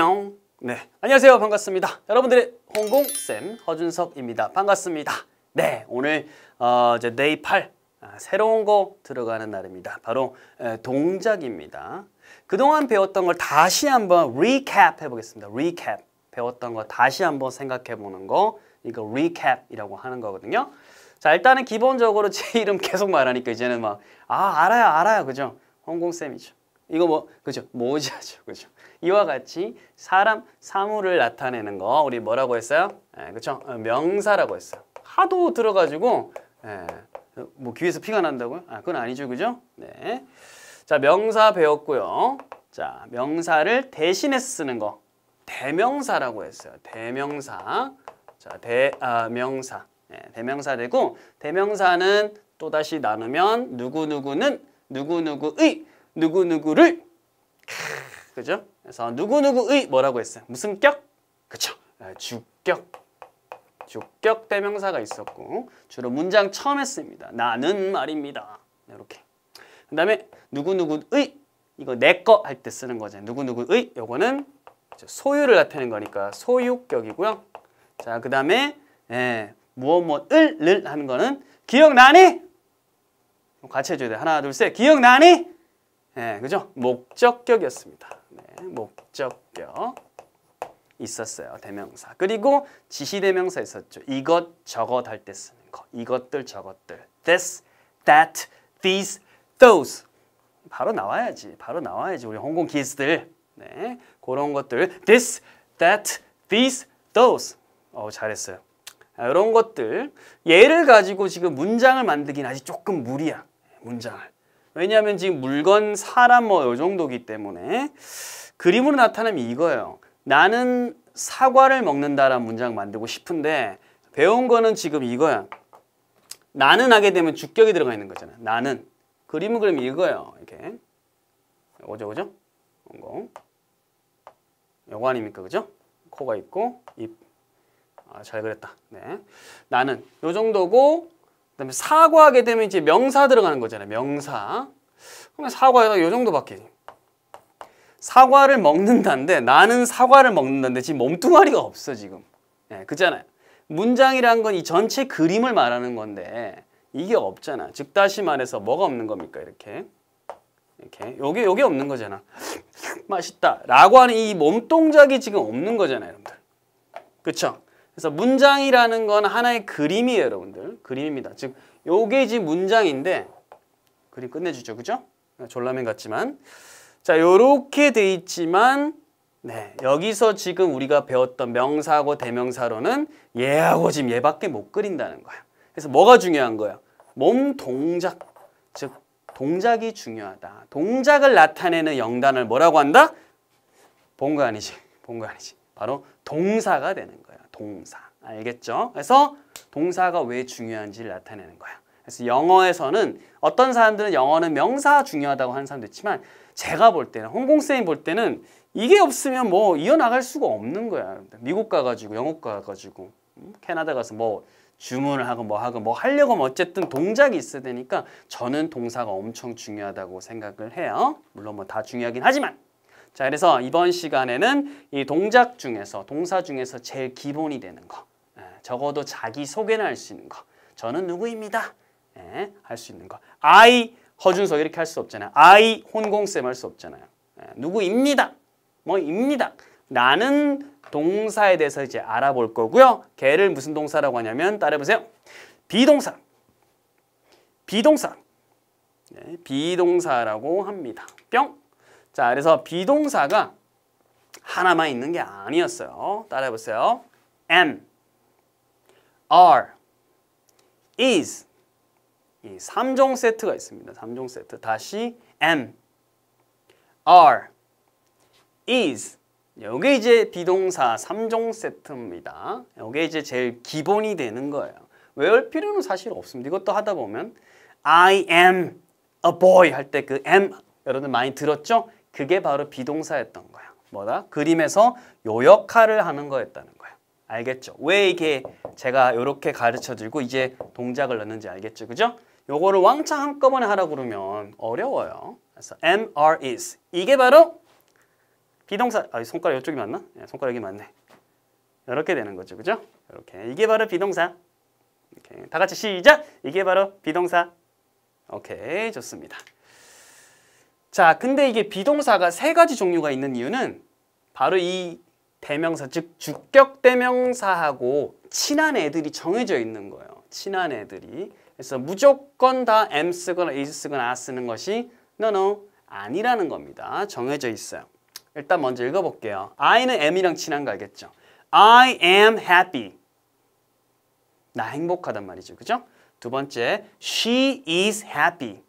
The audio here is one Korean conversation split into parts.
뿅. 네. 안녕하세요. 반갑습니다. 여러분들의 홍공쌤 허준석입니다. 반갑습니다. 네. 오늘 어, 이제 데이 8. 아, 새로운 거 들어가는 날입니다. 바로 에, 동작입니다. 그동안 배웠던 걸 다시 한번 리캡 해보겠습니다. 리캡. 배웠던 거 다시 한번 생각해보는 거. 이거 리캡이라고 하는 거거든요. 자, 일단은 기본적으로 제 이름 계속 말하니까 이제는 막, 아, 알아요, 알아요. 그죠? 홍공쌤이죠. 이거 뭐 그죠? 모자죠. 그죠? 이와 같이 사람, 사물을 나타내는 거 우리 뭐라고 했어요? 예, 그쵸? 어, 명사라고 했어요. 하도 들어가지고 예, 뭐 귀에서 피가 난다고요? 아, 그건 아니죠. 그죠? 네. 자, 명사 배웠고요. 자, 명사를 대신에 쓰는 거. 대명사라고 했어요. 대명사. 자, 대, 아, 명사. 예, 대명사 되고 대명사는 또다시 나누면 누구누구는 누구누구의 누구누구를 그죠? 그래서 누구누구의 뭐라고 했어요? 무슨 격? 그쵸? 아, 주격 주격 대명사가 있었고 주로 문장 처음에 씁니다. 나는 말입니다. 이렇게 그 다음에 누구누구의 이거 내 거 할 때 쓰는 거죠. 누구누구의 요거는 소유를 나타내는 거니까 소유격이고요. 자, 그 다음에 예, 무엇무엇을 를 하는 거는 기억나니? 뭐 같이 해줘야 돼. 하나, 둘, 셋. 기억나니? 예, 그죠? 목적격이었습니다. 네, 목적격 있었어요. 대명사. 그리고 지시대명사 있었죠. 이것, 저것 할 때 쓰는 거. 이것들, 저것들. This, that, these, those. 바로 나와야지. 바로 나와야지. 우리 홍콩 기즈들. 네, 그런 것들. This, that, these, those. 어, 잘했어요. 아, 이런 것들. 예를 가지고 지금 문장을 만들긴 아직 조금 무리야. 문장을. 왜냐하면 지금 물건, 사람 뭐이 정도기 때문에 그림으로 나타내면 이거예요. 나는 사과를 먹는다라는 문장 만들고 싶은데 배운 거는 지금 이거야. 나는 하게 되면 주격이 들어가 있는 거잖아. 나는. 그림은 그럼 이거예요. 이렇게. 오죠, 오죠? 공공. 요거 아닙니까? 그죠? 코가 있고, 입. 아, 잘 그렸다. 네. 나는. 요 정도고, 다음에 사과하게 되면 이제 명사 들어가는 거잖아요. 명사. 그러면 사과가 요 정도밖에. 사과를 먹는다는데 나는 사과를 먹는다는데 지금 몸뚱아리가 없어 지금. 네, 그잖아요. 문장이란 건 이 전체 그림을 말하는 건데 이게 없잖아. 즉 다시 말해서 뭐가 없는 겁니까? 이렇게. 이렇게. 요게 요게 없는 거잖아. 맛있다라고 하는 이 몸동작이 지금 없는 거잖아요, 여러분들. 그렇죠? 그래서 문장이라는 건 하나의 그림이에요, 여러분들. 그림입니다. 즉, 요게 이제 문장인데 그림 끝내주죠, 그죠? 졸라맨 같지만 자, 요렇게 돼 있지만 네, 여기서 지금 우리가 배웠던 명사하고 대명사로는 얘하고 지금 얘밖에 못 그린다는 거야. 그래서 뭐가 중요한 거야? 몸 동작, 즉 동작이 중요하다. 동작을 나타내는 영단을 뭐라고 한다? 본 거 아니지, 본 거 아니지. 바로 동사가 되는 거예요. 동사. 알겠죠? 그래서 동사가 왜 중요한지를 나타내는 거야. 그래서 영어에서는 어떤 사람들은 영어는 명사 중요하다고 하는 사람도 있지만 제가 볼 때는 홍콩쌤이 볼 때는 이게 없으면 뭐 이어나갈 수가 없는 거야. 미국 가가지고 영국 가가지고 음, 캐나다 가서 뭐 주문을 하고 뭐 하고 뭐 하려고 하면 어쨌든 동작이 있어야 되니까 저는 동사가 엄청 중요하다고 생각을 해요. 물론 뭐 다 중요하긴 하지만 자, 그래서 이번 시간에는 이 동작 중에서, 동사 중에서 제일 기본이 되는 거. 예, 적어도 자기 소개는 할 수 있는 거. 저는 누구입니다. 예, 할수 있는 거. I, 허준석 이렇게 할 수 없잖아요. I, 혼공쌤 할 수 없잖아요. 예, 누구입니다. 뭐, 입니다. 나는 동사에 대해서 이제 알아볼 거고요. 걔를 무슨 동사라고 하냐면 따라해보세요. 비동사. 비동사. 네, 비동사라고 합니다. 뿅. 자, 그래서 비동사가 하나만 있는 게 아니었어요. 따라해 보세요. am, are, is 이 3종 세트가 있습니다. 3종 세트. 다시 am, are, is 요게 이제 비동사 3종 세트입니다. 요게 이제 제일 기본이 되는 거예요. 외울 필요는 사실 없습니다. 이것도 하다 보면 I am a boy 할 때 그 am 여러분들 많이 들었죠? 그게 바로 비동사였던 거야. 뭐다? 그림에서 요 역할을 하는 거였다는 거야. 알겠죠? 왜 이게 제가 이렇게 가르쳐드리고 이제 동작을 넣는지 알겠죠? 그죠? 요거를 왕창 한꺼번에 하라 고 그러면 어려워요. 그래서 am, a r is. 이게 바로 비동사, 아, 손가락 이쪽이 맞나? 네, 손가락이 맞네. 이렇게 되는 거죠. 그죠? 이렇게. 이게 바로 비동사. 이렇게. 다 같이 시작! 이게 바로 비동사. 오케이, 좋습니다. 자, 근데 이게 비동사가 세 가지 종류가 있는 이유는 바로 이 대명사, 즉 주격 대명사하고 친한 애들이 정해져 있는 거예요. 친한 애들이. 그래서 무조건 다 am 쓰거나 is 쓰거나 are 쓰는 것이 no, no, 아니라는 겁니다. 정해져 있어요. 일단 먼저 읽어볼게요. I는 M이랑 친한 거 알겠죠? I am happy. 나 행복하단 말이죠. 그죠? 두 번째, she is happy.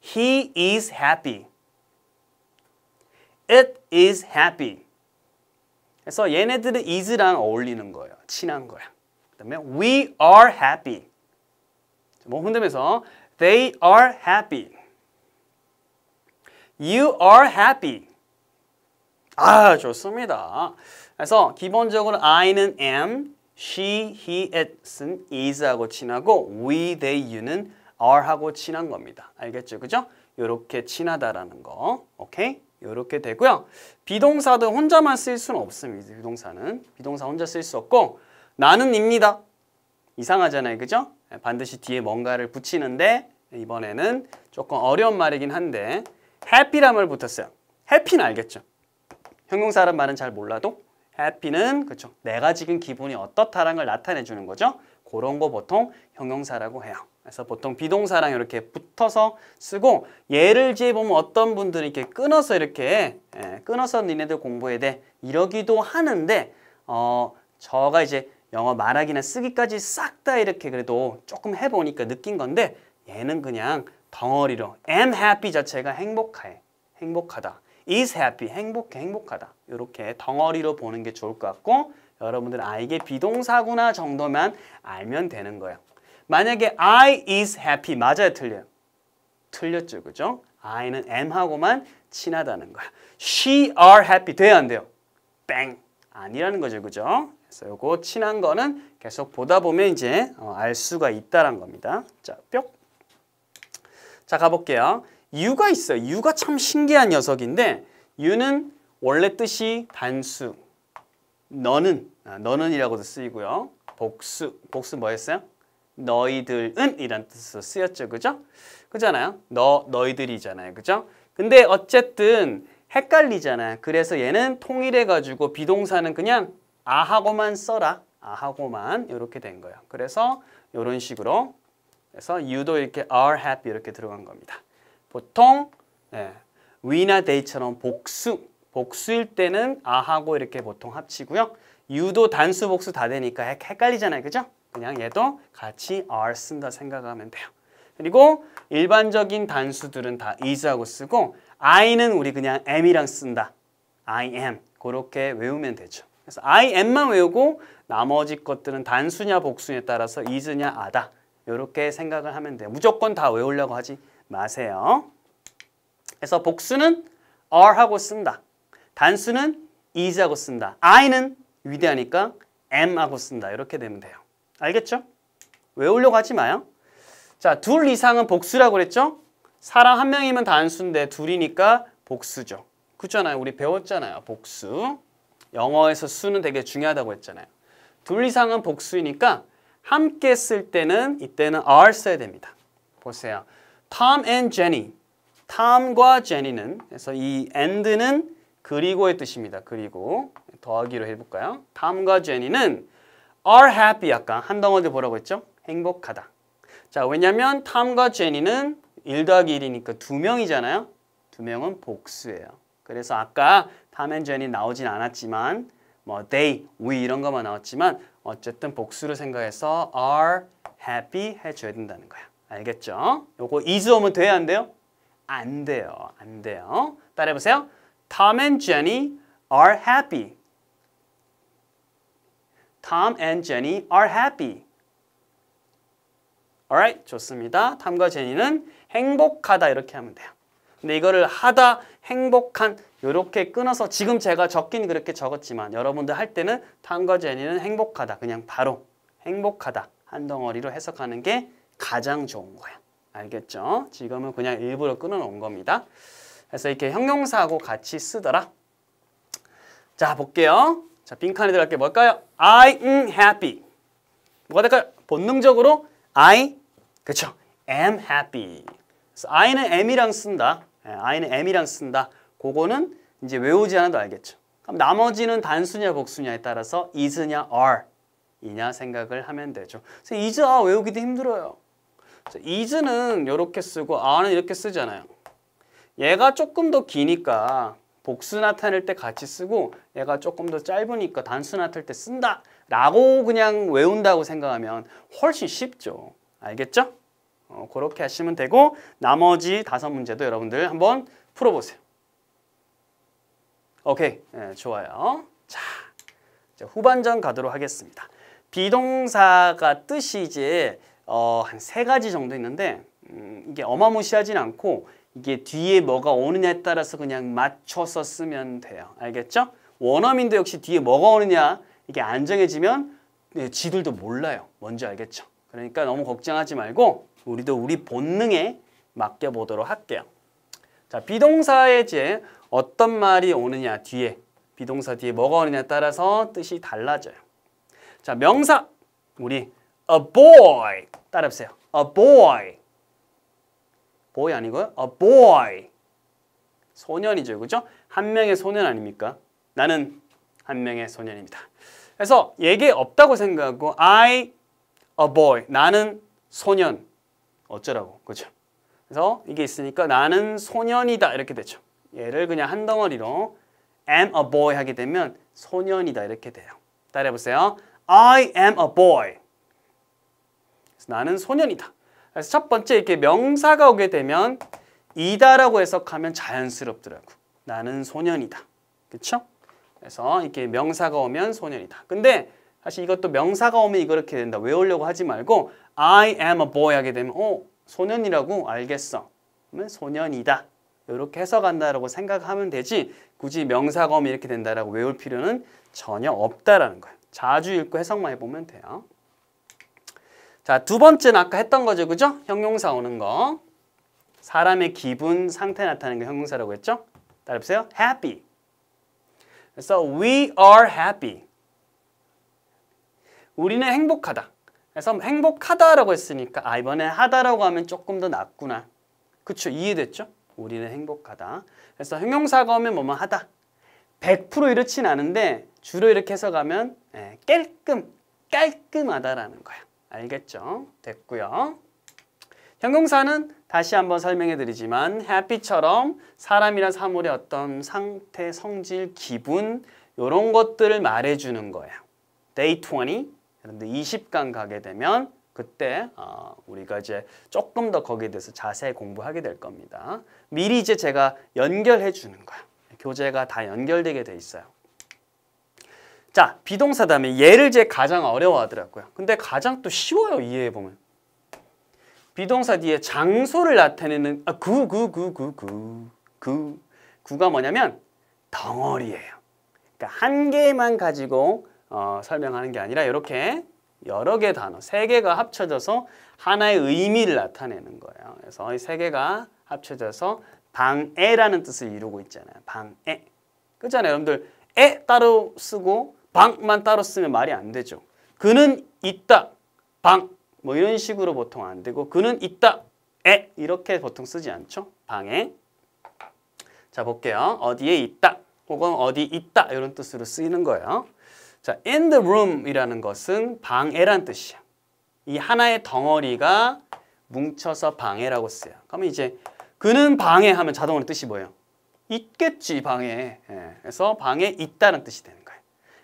He is happy. It is happy. 그래서 얘네들은 is랑 어울리는 거예요. 친한 거야. 그 다음에 we are happy. 뭐 흔들면서 they are happy. You are happy. 아, 좋습니다. 그래서 기본적으로 I는 am, she, he, it은 is하고 친하고 we, they, you는 a r 하고 친한 겁니다. 알겠죠? 그죠? 이렇게 친하다라는 거. 오케이? 이렇게 되고요. 비동사도 혼자만 쓸 수는 없습니다. 비동사는. 비동사 혼자 쓸 수 없고 나는입니다. 이상하잖아요. 그죠? 예, 반드시 뒤에 뭔가를 붙이는데 이번에는 조금 어려운 말이긴 한데 happy란 말 붙었어요. happy는 알겠죠? 형용사란 말은 잘 몰라도 happy는 그죠 내가 지금 기분이 어떻다라는 걸 나타내주는 거죠. 그런 거 보통 형용사라고 해요. 그래서 보통 비동사랑 이렇게 붙어서 쓰고 예를 지어 보면 어떤 분들이 이렇게 끊어서 이렇게 예, 끊어서 니네들 공부해야 돼 이러기도 하는데 어 저가 이제 영어 말하기나 쓰기까지 싹 다 이렇게 그래도 조금 해보니까 느낀 건데 얘는 그냥 덩어리로 am happy 자체가 행복해 행복하다 is happy 행복해 행복하다 이렇게 덩어리로 보는 게 좋을 것 같고 여러분들 아 이게 비동사구나 정도만 알면 되는 거예요. 만약에 I is happy 맞아요 틀려요? 틀렸죠 그죠? I는 M하고만 친하다는 거야. She are happy 돼요 안 돼요? 땡 아니라는 거죠 그죠? 그래서 요거 친한 거는 계속 보다 보면 이제 어, 알 수가 있다란 겁니다. 자 뿅. 자 가볼게요. 유가 있어요. 유가 참 신기한 녀석인데 유는 원래 뜻이 단수, 너는, 아, 너는이라고도 쓰이고요. 복수, 복수 뭐였어요? 너희들은 이란 뜻으로 쓰였죠. 그죠? 그잖아요. 너, 너희들이잖아요. 그죠? 근데 어쨌든 헷갈리잖아요. 그래서 얘는 통일해가지고 비동사는 그냥 아하고만 써라. 아하고만 이렇게 된 거예요. 그래서 이런 식으로 그래서 유도 이렇게 are happy 이렇게 들어간 겁니다. 보통 예, we나 they처럼 복수 복수일 때는 아하고 이렇게 보통 합치고요. 유도 단수 복수 다 되니까 헷갈리잖아요. 그죠? 그냥 얘도 같이 are 쓴다 생각하면 돼요. 그리고 일반적인 단수들은 다 is하고 쓰고 I는 우리 그냥 M이랑 쓴다. I am. 그렇게 외우면 되죠. 그래서 I am만 외우고 나머지 것들은 단수냐 복수냐에 따라서 is냐 아다. 이렇게 생각을 하면 돼요. 무조건 다 외우려고 하지 마세요. 그래서 복수는 are하고 쓴다. 단수는 is하고 쓴다. I는 위대하니까 am하고 쓴다. 이렇게 되면 돼요. 알겠죠? 외우려고 하지 마요. 자, 둘 이상은 복수라고 그랬죠? 사람 한 명이면 단수인데 둘이니까 복수죠. 그잖아요. 렇 우리 배웠잖아요. 복수. 영어에서 수는 되게 중요하다고 했잖아요. 둘 이상은 복수이니까 함께 쓸 때는 이때는 are 써야 됩니다. 보세요. Tom and Jenny. Tom과 Jenny는 그래서 이 and는 그리고의 뜻입니다. 그리고 더하기로 해볼까요? Tom과 Jenny는 are happy 아까 한 덩어리 보라고 했죠? 행복하다. 자, 왜냐면 탐과 제니는 1 더하기 1이니까 두명이잖아요두 명은 복수예요. 그래서 아까 탐앤 제니 나오진 않았지만 뭐 they, we 이런 것만 나왔지만 어쨌든 복수를 생각해서 are happy 해줘야 된다는 거야. 알겠죠? 요거 is 오면 돼야 안 돼요? 안 돼요. 안 돼요. 따라해보세요. Tom and Jenny are happy. Tom and Jenny are happy. alright, 좋습니다. 탐과 제니는 행복하다 이렇게 하면 돼요. 근데 이거를 하다, 행복한 이렇게 끊어서 지금 제가 적긴 그렇게 적었지만 여러분들 할 때는 탐과 제니는 행복하다. 그냥 바로 행복하다 한 덩어리로 해석하는 게 가장 좋은 거야. 알겠죠? 지금은 그냥 일부러 끊어놓은 겁니다. 그래서 이렇게 형용사하고 같이 쓰더라. 자, 볼게요. 자, 빈칸에 들어갈 게 뭘까요? I am happy. 뭐가 될까요? 본능적으로 I, 그렇죠? am happy. 그래서 I는 am이랑 쓴다. 예, I는 am이랑 쓴다. 그거는 이제 외우지 않아도 알겠죠. 그럼 나머지는 단수냐 복수냐에 따라서 is냐 are 이냐 생각을 하면 되죠. 그래서 is, are 외우기도 힘들어요. is는 이렇게 쓰고 are는 이렇게 쓰잖아요. 얘가 조금 더 기니까 복수 나타낼 때 같이 쓰고 얘가 조금 더 짧으니까 단수 나타낼 때 쓴다 라고 그냥 외운다고 생각하면 훨씬 쉽죠. 알겠죠? 어, 그렇게 하시면 되고 나머지 다섯 문제도 여러분들 한번 풀어보세요. 오케이, 네, 좋아요. 자, 이제 후반전 가도록 하겠습니다. 비동사가 뜻이 이제 어, 한세 가지 정도 있는데 음, 이게 어마무시하진 않고 이게 뒤에 뭐가 오느냐에 따라서 그냥 맞춰서 쓰면 돼요. 알겠죠? 원어민도 역시 뒤에 뭐가 오느냐 이게 안정해지면 네, 지들도 몰라요. 뭔지 알겠죠? 그러니까 너무 걱정하지 말고 우리도 우리 본능에 맡겨보도록 할게요. 자, 비동사에 이제 어떤 말이 오느냐 뒤에 비동사 뒤에 뭐가 오느냐에 따라서 뜻이 달라져요. 자, 명사 우리 a boy 따라해보세요. a boy boy 아니고요. a boy. 소년이죠. 그죠? 한 명의 소년 아닙니까? 나는 한 명의 소년입니다. 그래서 얘기 없다고 생각하고 I a boy. 나는 소년. 어쩌라고. 그죠? 그래서 이게 있으니까 나는 소년이다 이렇게 되죠. 얘를 그냥 한 덩어리로 am a boy 하게 되면 소년이다 이렇게 돼요. 따라해 보세요. I am a boy. 나는 소년이다. 그래서 첫 번째 이렇게 명사가 오게 되면 이다라고 해석하면 자연스럽더라고. 나는 소년이다. 그렇죠? 그래서 이렇게 명사가 오면 소년이다. 근데 사실 이것도 명사가 오면 이거 이렇게 된다. 외우려고 하지 말고 I am a boy 하게 되면 어 소년이라고 알겠어. 그러면 소년이다. 이렇게 해석한다라고 생각하면 되지 굳이 명사가 오면 이렇게 된다라고 외울 필요는 전혀 없다라는 거예요. 자주 읽고 해석만 해보면 돼요. 자, 두 번째는 아까 했던 거죠. 그죠? 형용사 오는 거. 사람의 기분, 상태 나타내는 게 형용사라고 했죠? 따라해보세요. happy. 그래서 we are happy. 우리는 행복하다. 그래서 행복하다라고 했으니까 아 이번에 하다라고 하면 조금 더 낫구나. 그쵸? 이해됐죠? 우리는 행복하다. 그래서 형용사가 오면 뭐뭐 하다. 100% 이렇진 않은데 주로 이렇게 해서 가면 예, 깔끔, 깔끔하다라는 거야. 알겠죠? 됐고요. 형용사는 다시 한번 설명해 드리지만 happy처럼 사람이나 사물의 어떤 상태, 성질, 기분 이런 것들을 말해주는 거예요. Day 20, 그런데 20강 가게 되면 그때 어, 우리가 이제 조금 더 거기에 대해서 자세히 공부하게 될 겁니다. 미리 이제 제가 연결해 주는 거야. 교재가 다 연결되게 돼 있어요. 자, 비동사 다음에 얘를 제 가장 어려워하더라고요. 근데 가장 또 쉬워요, 이해해보면. 비동사 뒤에 장소를 나타내는 아, 구, 구, 구, 구, 구, 구. 구가 뭐냐면 덩어리예요. 그러니까 한 개만 가지고 어, 설명하는 게 아니라 이렇게 여러 개 단어, 세 개가 합쳐져서 하나의 의미를 나타내는 거예요. 그래서 이 세 개가 합쳐져서 방에라는 뜻을 이루고 있잖아요. 방에 그렇잖아요. 여러분들 에 따로 쓰고 방만 따로 쓰면 말이 안 되죠. 그는 있다, 방, 뭐 이런 식으로 보통 안 되고 그는 있다, 에 이렇게 보통 쓰지 않죠. 방에. 자 볼게요. 어디에 있다 혹은 어디 있다 이런 뜻으로 쓰이는 거예요. 자, in the room이라는 것은 방에란 뜻이야. 이 하나의 덩어리가 뭉쳐서 방에라고 쓰여. 그러면 이제 그는 방에하면 자동으로 뜻이 뭐예요? 있겠지 방에 예, 그래서 방에 있다는 뜻이 되는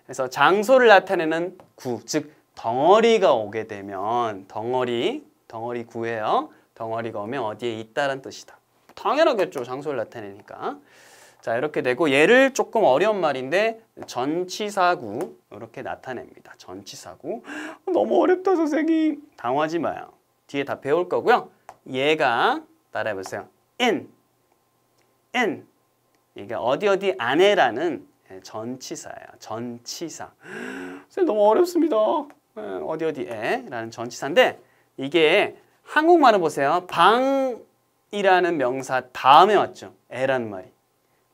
그래서 장소를 나타내는 구, 즉 덩어리가 오게 되면 덩어리, 덩어리 구예요. 덩어리가 오면 어디에 있다는 뜻이다. 당연하겠죠. 장소를 나타내니까. 자 이렇게 되고 얘를 조금 어려운 말인데 전치사구 이렇게 나타냅니다. 전치사구 너무 어렵다 선생님 당하지 마요. 뒤에 다 배울 거고요. 얘가 따라해보세요. in, in 이게 어디 어디 안에라는 전치사예요. 전치사. 선생님 너무 어렵습니다. 어, 어디 어디에 라는 전치사인데 이게 한국말을 보세요. 방이라는 명사 다음에 왔죠. 에라는 말이.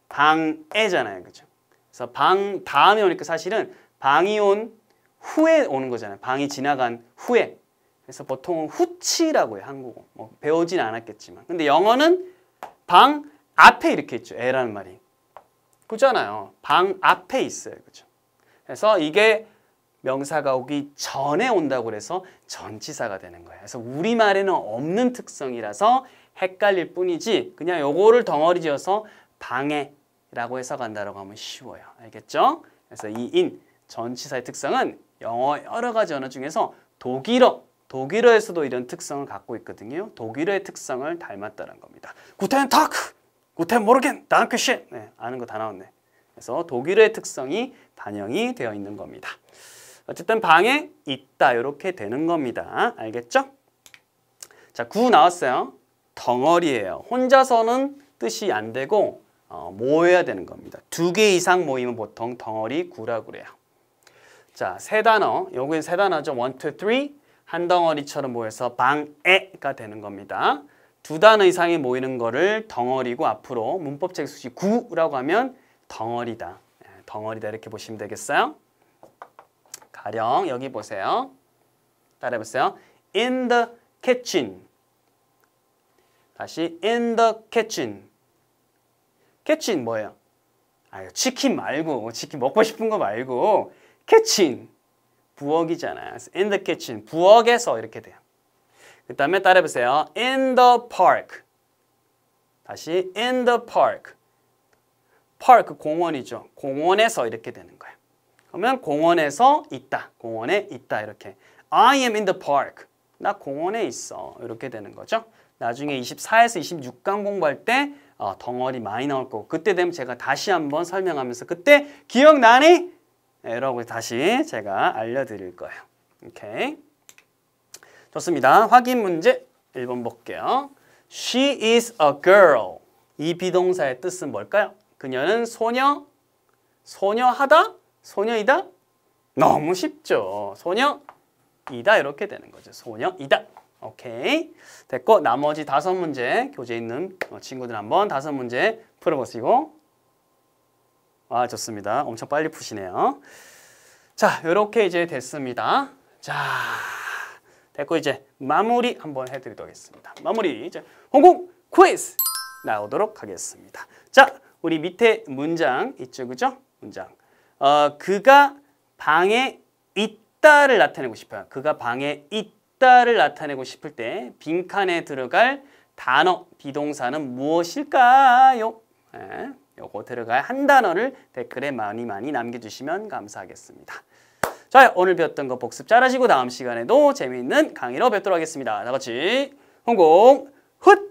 방에잖아요. 그죠? 그래서 방 다음에 오니까 사실은 방이 온 후에 오는 거잖아요. 방이 지나간 후에. 그래서 보통은 후치라고 해요. 한국어. 뭐 배우진 않았겠지만. 근데 영어는 방 앞에 이렇게 있죠. 에라는 말이. 보잖아요. 방 앞에 있어요. 그죠? 그래서 이게 명사가 오기 전에 온다고 그래서 전치사가 되는 거예요. 그래서 우리말에는 없는 특성이라서 헷갈릴 뿐이지 그냥 요거를 덩어리 지어서 방해라고 해석한다라고 하면 쉬워요. 알겠죠? 그래서 이 인 전치사의 특성은 영어 여러 가지 언어 중에서 독일어 독일어에서도 이런 특성을 갖고 있거든요. 독일어의 특성을 닮았다는 겁니다. 구텐 타크! 못해 모르겠, 나는 귀신. 네, 아는 거 다 나왔네. 그래서 독일의 특성이 반영이 되어 있는 겁니다. 어쨌든 방에 있다 이렇게 되는 겁니다. 알겠죠? 자, 구 나왔어요. 덩어리예요. 혼자서는 뜻이 안 되고 어, 모여야 되는 겁니다. 두 개 이상 모이면 보통 덩어리 구라고 그래요. 자, 세 단어. 여기는 세 단어죠. 1, 2, 3. 한 덩어리처럼 모여서 방에가 되는 겁니다. 두단어 이상이 모이는 거를 덩어리고 앞으로 문법책 수식 구라고 하면 덩어리다. 예, 덩어리다 이렇게 보시면 되겠어요. 가령 여기 보세요. 따라해보세요. In the kitchen. 다시 in the kitchen. kitchen 뭐예요? 아, 유 치킨 말고 치킨 먹고 싶은 거 말고 kitchen 부엌이잖아요. in the kitchen 부엌에서 이렇게 돼요. 그 다음에 따라해보세요. In the park. 다시 in the park. park 공원이죠. 공원에서 이렇게 되는 거예요. 그러면 공원에서 있다. 공원에 있다 이렇게. I am in the park. 나 공원에 있어. 이렇게 되는 거죠. 나중에 24에서 26강 공부할 때 어, 덩어리 많이 나올 거고 그때 되면 제가 다시 한번 설명하면서 그때 기억나니? 네, 러고 다시 제가 알려드릴 거예요. 오케이. 좋습니다. 확인 문제 1번 볼게요. She is a girl. 이 비동사의 뜻은 뭘까요? 그녀는 소녀, 소녀하다, 소녀이다. 너무 쉽죠. 소녀이다 이렇게 되는 거죠. 소녀이다. 오케이. 됐고 나머지 다섯 문제 교재 있는 친구들 한번 다섯 문제 풀어보시고 아 좋습니다. 엄청 빨리 푸시네요. 자 이렇게 이제 됐습니다. 자. 됐고 이제 마무리 한번 해드리도록 하겠습니다. 마무리 이제 홍콩 퀴즈 나오도록 하겠습니다. 자, 우리 밑에 문장 있죠, 그죠? 문장. 어, 그가 방에 있다를 나타내고 싶어요. 그가 방에 있다를 나타내고 싶을 때 빈칸에 들어갈 단어, 비동사는 무엇일까요? 예, 요거 들어갈 한 단어를 댓글에 많이 많이 남겨주시면 감사하겠습니다. 자, 오늘 배웠던 거 복습 잘하시고 다음 시간에도 재미있는 강의로 뵙도록 하겠습니다. 다 같이 홍공 훗!